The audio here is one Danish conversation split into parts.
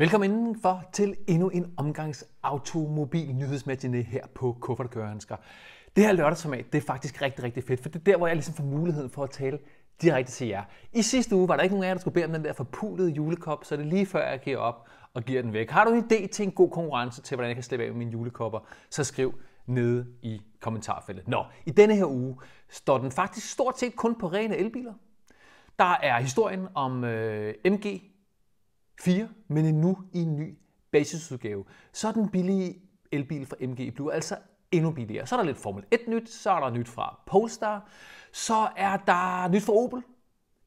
Velkommen indenfor til endnu en omgangs automobil nyhedsmatiné her på Kuffert Kørensker. Det her lørdagsformat, det er faktisk rigtig, rigtig fedt, for det er der, hvor jeg ligesom får muligheden for at tale direkte til jer. I sidste uge var der ikke nogen af jer, der skulle bede om den der forpulede julekop, så det er lige før jeg giver op og giver den væk. Har du en idé til en god konkurrence til, hvordan jeg kan slippe af med mine julekopper, så skriv nede i kommentarfeltet. Nå, i denne her uge står den faktisk stort set kun på rene elbiler. Der er historien om øh, MG 4, men endnu i en ny basisudgave. Så er den billige elbil fra MG bliver altså endnu billigere. Så er der lidt Formel 1 nyt, så er der nyt fra Polestar, så er der nyt fra Opel,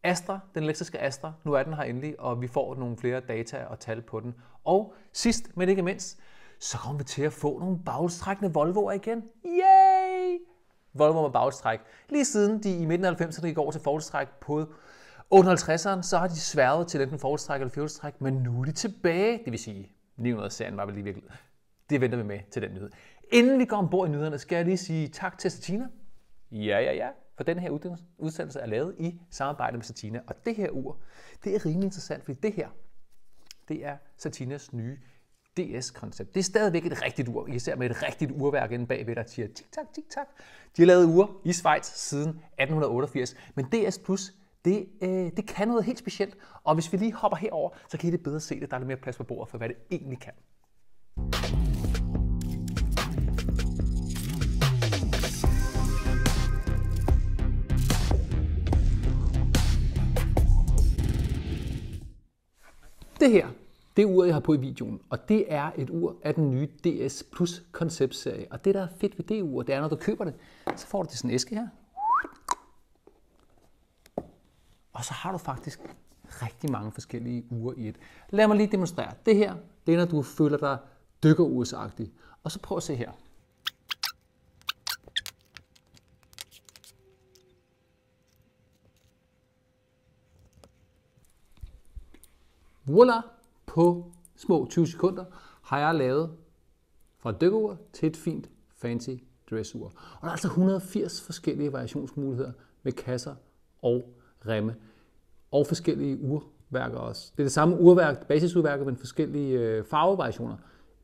Astra, den elektriske Astra, nu er den her endelig, og vi får nogle flere data og tal på den. Og sidst, men ikke mindst, så kommer vi til at få nogle bagstrækkende Volvoer igen. Yay! Volvo med bagstræk. Lige siden de i midten af 90'erne gik over til forholdstræk på 850'eren, 50'eren, så har de sværget til enten forholdstræk eller fjolstræk, men nu er de tilbage. Det vil sige, 900-serien var vel lige virkelig. Det venter vi med til den nyhed. Inden vi går ombord i nyhederne, skal jeg lige sige tak til Satina. Ja, ja, ja. For den her udsendelse er lavet i samarbejde med Satina. Og det her ur, det er rimelig interessant, fordi det her, det er Satinas nye DS-koncept. Det er stadigvæk et rigtigt ur, især med et rigtigt urværk inde bagved, der siger tik-tak, tik-tak. De har lavet ure i Schweiz siden 1888, men DS Plus det, øh, det kan noget helt specielt. Og hvis vi lige hopper herover, så kan I det bedre se det. Der er lidt mere plads på bordet for, hvad det egentlig kan. Det her, det ur, jeg har på i videoen, og det er et ur af den nye DS Plus konceptserie. Og det, der er fedt ved det ur, det er, når du køber det, så får du det sådan en æske her. Og så har du faktisk rigtig mange forskellige uger i et. Lad mig lige demonstrere. Det her, det er, når du føler dig dykkerursagtig. Og så prøv at se her. Voila! På små 20 sekunder har jeg lavet fra et dykkerur til et fint fancy dressur. Og der er altså 180 forskellige variationsmuligheder med kasser og remme og forskellige urværker også. Det er det samme urværk, basisurværket, men forskellige øh, farvevariationer.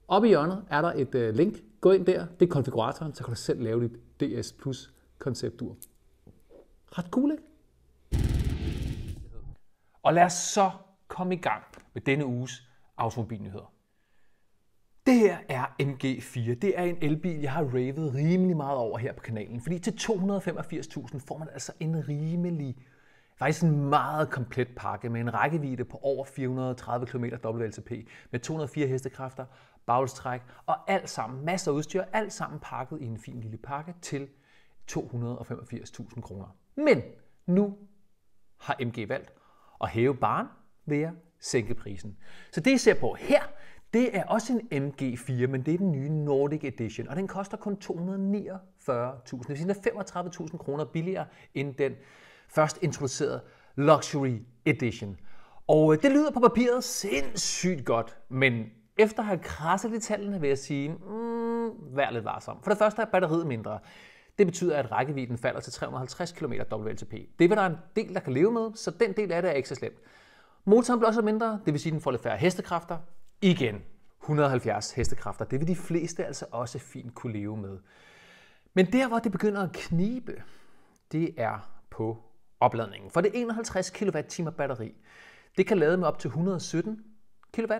Oppe i hjørnet er der et øh, link. Gå ind der, det er konfiguratoren, så kan du selv lave dit DS Plus konceptur. Ret cool, ikke? Og lad os så komme i gang med denne uges automobilnyheder. Det her er MG4. Det er en elbil, jeg har ravet rimelig meget over her på kanalen, fordi til 285.000 får man altså en rimelig Faktisk en meget komplet pakke med en rækkevidde på over 430 km WLTP med 204 hestekræfter, bagelstræk og alt sammen, masser af udstyr, alt sammen pakket i en fin lille pakke til 285.000 kroner. Men nu har MG valgt at hæve barn ved at sænke prisen. Så det I ser på her, det er også en MG4, men det er den nye Nordic Edition, og den koster kun 249.000, det er 35.000 kroner billigere end den først introducerede Luxury Edition. Og øh, det lyder på papiret sindssygt godt, men efter at have krasset i tallene vil jeg sige, mm, vær lidt varsom. For det første er batteriet mindre. Det betyder, at rækkevidden falder til 350 km WLTP. Det vil der en del, der kan leve med, så den del af det er ikke så slemt. Motoren bliver også mindre, det vil sige, at den får lidt færre hestekræfter. Igen, 170 hestekræfter. Det vil de fleste altså også fint kunne leve med. Men der, hvor det begynder at knibe, det er på opladningen. For det 51 kWh batteri, det kan lade med op til 117 kW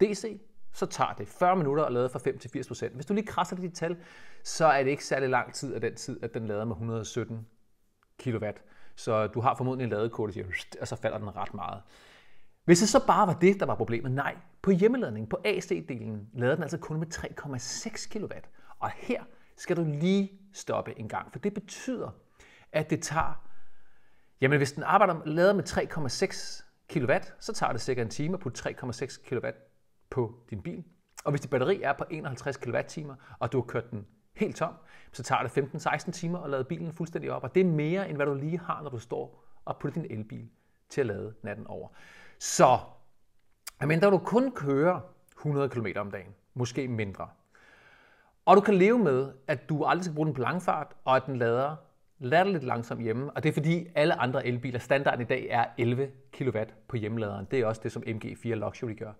DC, så tager det 40 minutter at lade fra 5 til 80 Hvis du lige krasser dit tal, så er det ikke særlig lang tid af den tid, at den lader med 117 kW. Så du har formodentlig en ladekort, og så falder den ret meget. Hvis det så bare var det, der var problemet, nej. På hjemmeladning, på AC-delen, lader den altså kun med 3,6 kW. Og her skal du lige stoppe en gang, for det betyder, at det tager Jamen, hvis den arbejder lader med 3,6 kW, så tager det cirka en time at putte 3,6 kW på din bil. Og hvis dit batteri er på 51 kWh, og du har kørt den helt tom, så tager det 15-16 timer at lade bilen fuldstændig op. Og det er mere, end hvad du lige har, når du står og putter din elbil til at lade natten over. Så, men der du kun kører 100 km om dagen, måske mindre, og du kan leve med, at du aldrig skal bruge den på langfart, og at den lader latterligt langsomt hjemme, og det er fordi alle andre elbiler, standarden i dag er 11 kW på hjemmeladeren. Det er også det, som MG4 Luxury gør.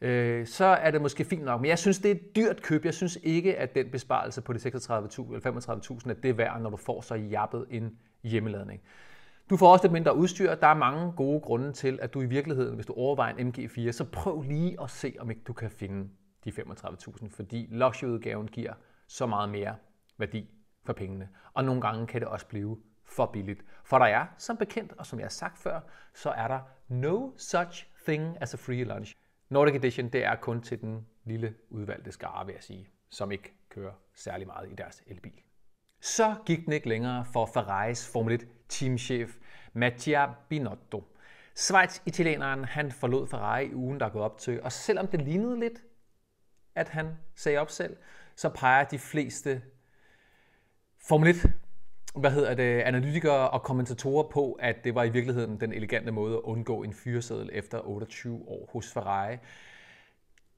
Øh, så er det måske fint nok, men jeg synes, det er et dyrt køb. Jeg synes ikke, at den besparelse på de 36.000 eller 35.000, er det værd, når du får så jappet en hjemmeladning. Du får også lidt mindre udstyr. Der er mange gode grunde til, at du i virkeligheden, hvis du overvejer en MG4, så prøv lige at se, om ikke du kan finde de 35.000, fordi luxury-udgaven giver så meget mere værdi for pengene. Og nogle gange kan det også blive for billigt. For der er, som bekendt, og som jeg har sagt før, så er der no such thing as a free lunch. Nordic Edition, det er kun til den lille udvalgte skare, vil jeg sige, som ikke kører særlig meget i deres elbil. Så gik den ikke længere for Ferraris Formel 1 teamchef Mattia Binotto. Schweiz-italieneren han forlod Ferrari i ugen, der gået op til, og selvom det lignede lidt, at han sagde op selv, så peger de fleste Formel 1 hvad hedder det, analytikere og kommentatorer på, at det var i virkeligheden den elegante måde at undgå en fyreseddel efter 28 år hos Ferrari.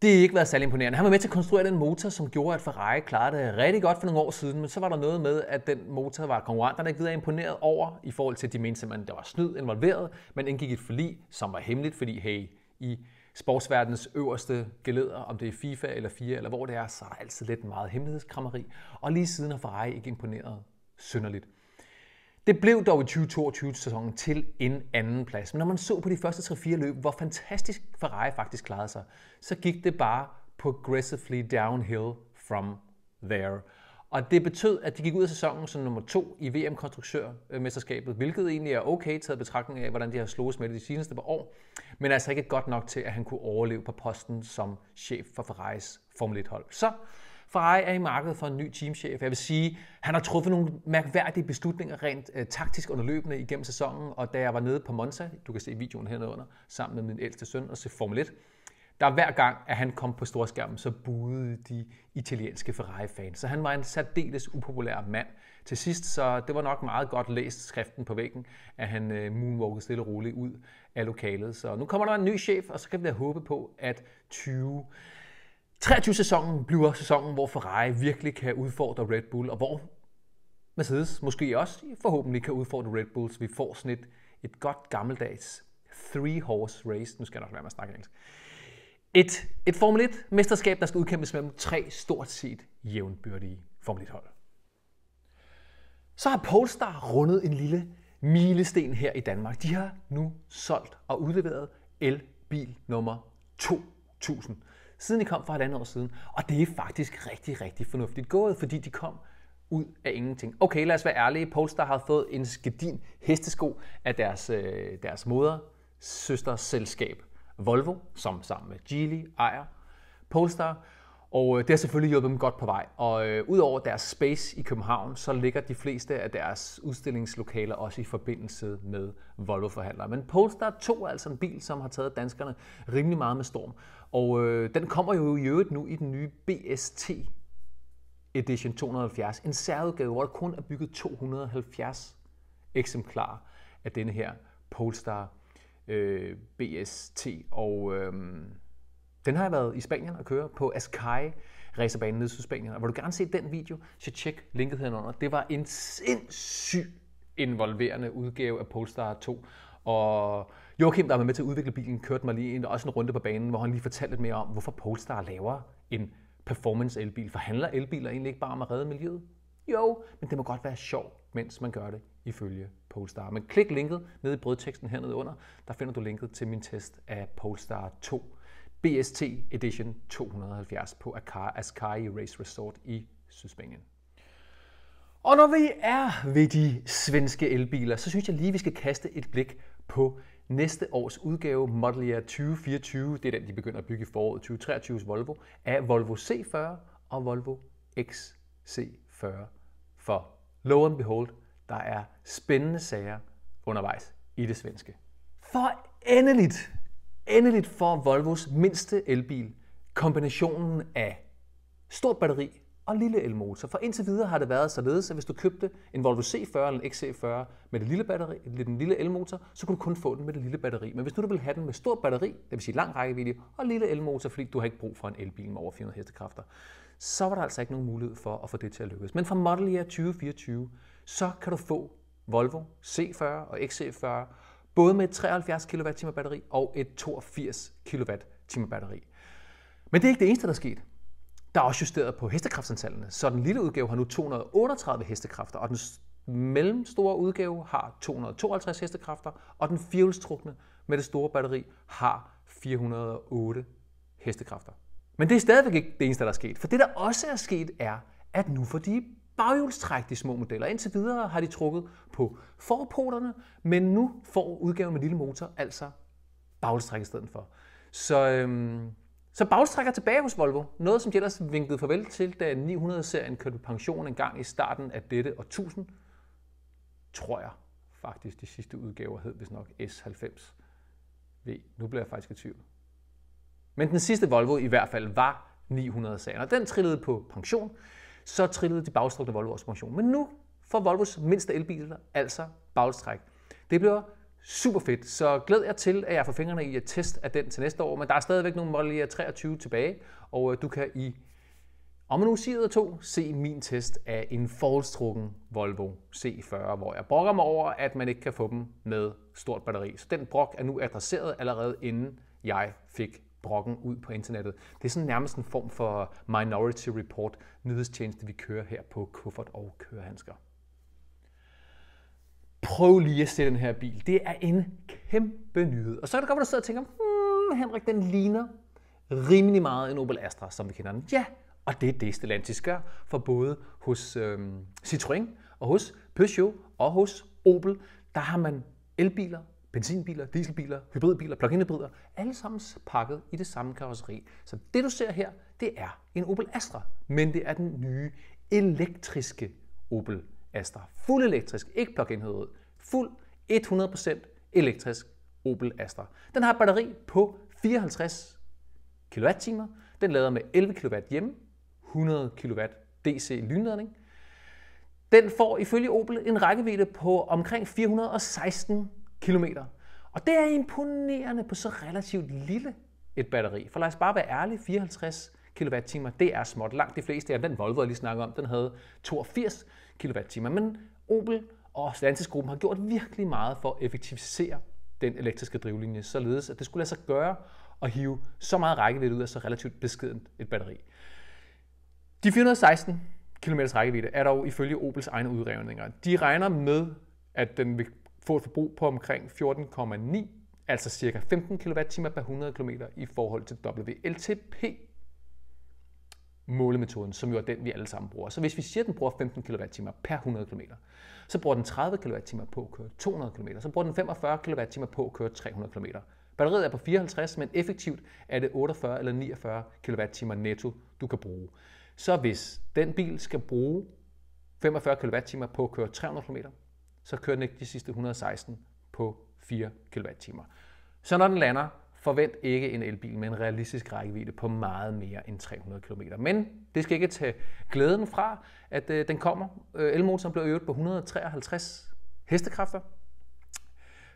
Det har ikke været særlig imponerende. Han var med til at konstruere den motor, som gjorde, at Ferrari klarede det rigtig godt for nogle år siden, men så var der noget med, at den motor var konkurrenterne ikke videre imponeret over, i forhold til, at de mente simpelthen, at der var snyd involveret, men indgik et forlig, som var hemmeligt, fordi hey, I sportsverdenens øverste geleder, om det er FIFA eller FIA eller hvor det er, så er der altid lidt meget hemmelighedskrammeri. Og lige siden har Ferrari ikke imponeret synderligt. Det blev dog i 2022-sæsonen til en anden plads. Men når man så på de første 3-4 løb, hvor fantastisk Ferrari faktisk klarede sig, så gik det bare progressively downhill from there. Og det betød, at de gik ud af sæsonen som nummer to i VM-konstruktørmesterskabet, hvilket egentlig er okay taget betragtning af, hvordan de har slået med det de seneste par år, men altså ikke godt nok til, at han kunne overleve på posten som chef for Ferraris Formel 1-hold. Så Ferrari er i markedet for en ny teamchef. Jeg vil sige, han har truffet nogle mærkværdige beslutninger rent øh, taktisk under igennem sæsonen, og da jeg var nede på Monza, du kan se videoen hernede under, sammen med min ældste søn og se Formel 1, der hver gang, at han kom på storskærmen, så buede de italienske Ferrari-fans. Så han var en særdeles upopulær mand til sidst, så det var nok meget godt læst skriften på væggen, at han øh, moonwalkede stille og roligt ud af lokalet. Så nu kommer der en ny chef, og så kan vi da håbe på, at 20 23-sæsonen bliver sæsonen, hvor Ferrari virkelig kan udfordre Red Bull, og hvor Mercedes måske også forhåbentlig kan udfordre Red Bull, så vi får sådan et, et godt gammeldags three horse race. Nu skal jeg nok være med at snakke engelsk. Et, et Formel 1-mesterskab, der skal udkæmpes mellem tre stort set jævnbyrdige Formel 1-hold. Så har Polestar rundet en lille milesten her i Danmark. De har nu solgt og udleveret elbil nummer 2000, siden de kom for et andet år siden. Og det er faktisk rigtig, rigtig fornuftigt gået, fordi de kom ud af ingenting. Okay, lad os være ærlige. Polestar har fået en skedin hestesko af deres, øh, deres moder søsters selskab. Volvo, som sammen med Geely ejer Polestar. Og øh, det har selvfølgelig hjulpet dem godt på vej. Og øh, udover deres space i København, så ligger de fleste af deres udstillingslokaler også i forbindelse med Volvo-forhandlere. Men Polestar 2 er altså en bil, som har taget danskerne rimelig meget med storm. Og øh, den kommer jo i øvrigt nu i den nye BST Edition 270. En særudgave, hvor der kun er bygget 270 eksemplarer af denne her Polestar øh, BST. Og øh, den har jeg været i Spanien og køre på Ascai racerbanen nede i Spanien. Og hvor du gerne se den video, så tjek linket herunder. Det var en sindssyg involverende udgave af Polestar 2. Og Joachim, der var med til at udvikle bilen, kørte mig lige en, også en runde på banen, hvor han lige fortalte lidt mere om, hvorfor Polestar laver en performance elbil. For handler elbiler egentlig ikke bare om at redde miljøet? Jo, men det må godt være sjovt, mens man gør det ifølge Polestar. Men klik linket nede i brødteksten hernede under, der finder du linket til min test af Polestar 2 BST Edition 270 på Ascari Race Resort i Sydspanien. Og når vi er ved de svenske elbiler, så synes jeg lige, vi skal kaste et blik på næste års udgave, Model Year 2024, det er den, de begynder at bygge i foråret 2023's Volvo, af Volvo C40 og Volvo XC40. For lo and behold, der er spændende sager undervejs i det svenske. For endeligt, endeligt for Volvos mindste elbil kombinationen af stort batteri og lille elmotor. For indtil videre har det været således, at hvis du købte en Volvo C40 eller en XC40 med det lille batteri, den lille elmotor, så kunne du kun få den med det lille batteri. Men hvis nu du vil have den med stort batteri, det vil sige lang rækkevidde, og lille elmotor, fordi du har ikke brug for en elbil med over 400 hestekræfter, så var der altså ikke nogen mulighed for at få det til at lykkes. Men fra Model Year 2024, så kan du få Volvo C40 og XC40 både med et 73 kWh batteri og et 82 kWh batteri. Men det er ikke det eneste, der er sket. Der er også justeret på hestekraftsantallene, så den lille udgave har nu 238 hestekræfter, og den mellemstore udgave har 252 hestekræfter, og den firehjulstrukne med det store batteri har 408 hestekræfter. Men det er stadigvæk ikke det eneste, der er sket, for det der også er sket er, at nu får de baghjulstræk, de små modeller. Indtil videre har de trukket på forpoterne, men nu får udgaven med lille motor altså baghjulstræk i stedet for. Så, øhm, så baghjulstræk er tilbage hos Volvo. Noget, som de ellers vinkede farvel til, da 900-serien kørte på pension en gang i starten af dette og 1000, Tror jeg faktisk, de sidste udgaver hed vist nok S90. V. Nu bliver jeg faktisk i tvivl. Men den sidste Volvo i hvert fald var 900-serien, og den trillede på pension så trillede de bagstrukne Volvos motion. Men nu får Volvos mindste elbiler altså bagstræk. Det bliver super fedt, så glæd jer til, at jeg får fingrene i et test af den til næste år, men der er stadigvæk nogle Model 23 tilbage, og øh, du kan i om en uge eller to se min test af en forholdstrukken Volvo C40, hvor jeg brokker mig over, at man ikke kan få dem med stort batteri. Så den brok er nu adresseret allerede inden jeg fik brokken ud på internettet. Det er sådan nærmest en form for Minority Report nyhedstjeneste, vi kører her på kuffert og kørehandsker. Prøv lige at se den her bil. Det er en kæmpe nyhed. Og så kan du godt være, du sidder og tænker, hmm, Henrik, den ligner rimelig meget en Opel Astra, som vi kender den. Ja, og det er det, Stellantis gør for både hos øhm, Citroën og hos Peugeot og hos Opel. Der har man elbiler benzinbiler, dieselbiler, hybridbiler, plug-in hybrider, alle sammen pakket i det samme karosseri. Så det du ser her, det er en Opel Astra, men det er den nye elektriske Opel Astra. Fuld elektrisk, ikke plug-in hybrid, fuld 100% elektrisk Opel Astra. Den har batteri på 54 kWh, den lader med 11 kW hjemme, 100 kW DC lynladning. Den får ifølge Opel en rækkevidde på omkring 416 km. Og det er imponerende på så relativt lille et batteri. For lad os bare være ærlige, 54 kWh, det er småt. Langt de fleste af den Volvo, jeg lige snakker om, den havde 82 kWh. Men Opel og gruppen har gjort virkelig meget for at effektivisere den elektriske drivlinje, således at det skulle lade sig gøre at hive så meget rækkevidde ud af så relativt beskedent et batteri. De 416 km rækkevidde er dog ifølge Opels egne udrevninger. De regner med, at den vil få et forbrug på omkring 14,9, altså ca. 15 kWh per 100 km i forhold til WLTP målemetoden, som jo er den, vi alle sammen bruger. Så hvis vi siger, at den bruger 15 kWh per 100 km, så bruger den 30 kWh på at køre 200 km, så bruger den 45 kWh på at køre 300 km. Batteriet er på 54, men effektivt er det 48 eller 49 kWh netto, du kan bruge. Så hvis den bil skal bruge 45 kWh på at køre 300 km, så kører den ikke de sidste 116 på 4 kWh. Så når den lander, forvent ikke en elbil med en realistisk rækkevidde på meget mere end 300 km. Men det skal ikke tage glæden fra, at øh, den kommer. Øh, elmotoren blev øvet på 153 hestekræfter.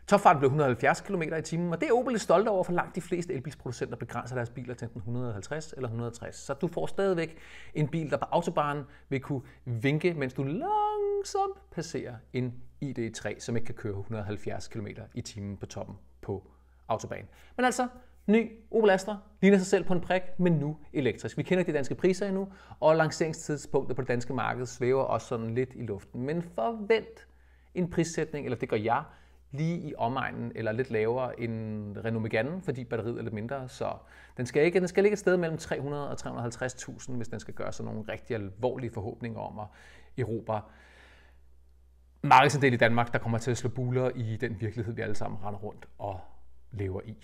Topfarten blev 170 km i timen, og det er Opel lidt stolt over, for langt de fleste elbilsproducenter begrænser deres biler til 150 eller 160. Så du får stadigvæk en bil, der på autobahnen vil kunne vinke, mens du langsomt passerer en ID3, som ikke kan køre 170 km i timen på toppen på autobanen. Men altså, ny Opel Astra ligner sig selv på en prik, men nu elektrisk. Vi kender ikke de danske priser endnu, og lanceringstidspunktet på det danske marked svæver også sådan lidt i luften. Men forvent en prissætning, eller det gør jeg, lige i omegnen, eller lidt lavere end Renault Megane, fordi batteriet er lidt mindre, så den skal, ikke, den skal ligge et sted mellem 300 og 350.000, hvis den skal gøre sig nogle rigtig alvorlige forhåbninger om at erobre markedsandel i Danmark, der kommer til at slå buler i den virkelighed, vi alle sammen render rundt og lever i.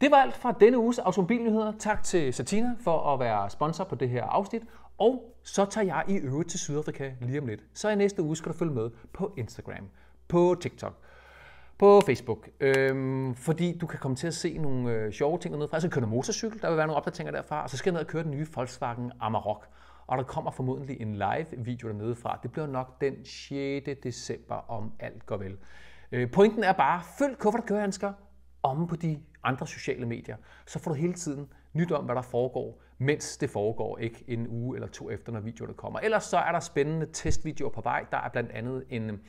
Det var alt fra denne uges automobilnyheder. Tak til Satina for at være sponsor på det her afsnit. Og så tager jeg i øvrigt til Sydafrika lige om lidt. Så i næste uge skal du følge med på Instagram, på TikTok, på Facebook. Øhm, fordi du kan komme til at se nogle øh, sjove ting dernede fra. Jeg skal altså, køre motorcykel, der vil være nogle opdateringer derfra. Og så skal jeg ned og køre den nye Volkswagen Amarok og der kommer formodentlig en live-video dernede fra. Det bliver nok den 6. december, om alt går vel. Øh, pointen er bare, følg kuffert kørehandsker om på de andre sociale medier, så får du hele tiden nyt om, hvad der foregår, mens det foregår, ikke en uge eller to efter, når videoerne kommer. Ellers så er der spændende testvideoer på vej. Der er blandt andet en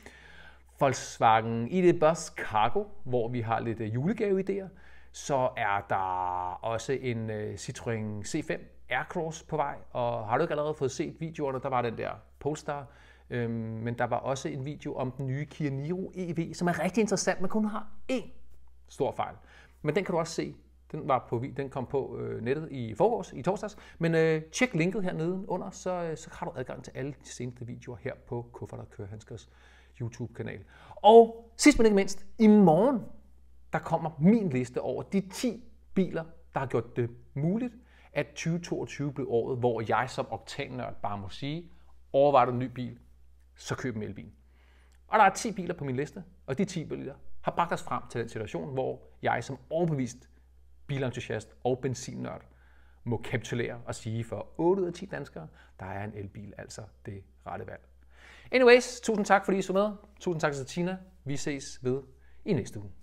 Volkswagen ID Bus Cargo, hvor vi har lidt øh, julegave-idéer. Så er der også en øh, Citroën C5, Aircross på vej, og har du ikke allerede fået set videoerne, der var den der Polestar, øhm, men der var også en video om den nye Kia Niro EV, som er rigtig interessant, men kun har én stor fejl. Men den kan du også se. Den, var på, den kom på øh, nettet i forårs, i torsdags. Men øh, tjek linket hernede under, så, øh, så har du adgang til alle de seneste videoer her på Kuffert og Kørehandskers YouTube-kanal. Og sidst men ikke mindst, i morgen, der kommer min liste over de 10 biler, der har gjort det muligt at 2022 blev året, hvor jeg som oktannørd bare må sige, overvejer du en ny bil, så køb en elbil. Og der er 10 biler på min liste, og de 10 biler har bragt os frem til den situation, hvor jeg som overbevist bilentusiast og benzinnørd må kapitulere og sige for 8 ud af 10 danskere, der er en elbil altså det rette valg. Anyways, tusind tak fordi I så med. Tusind tak til Tina. Vi ses ved i næste uge.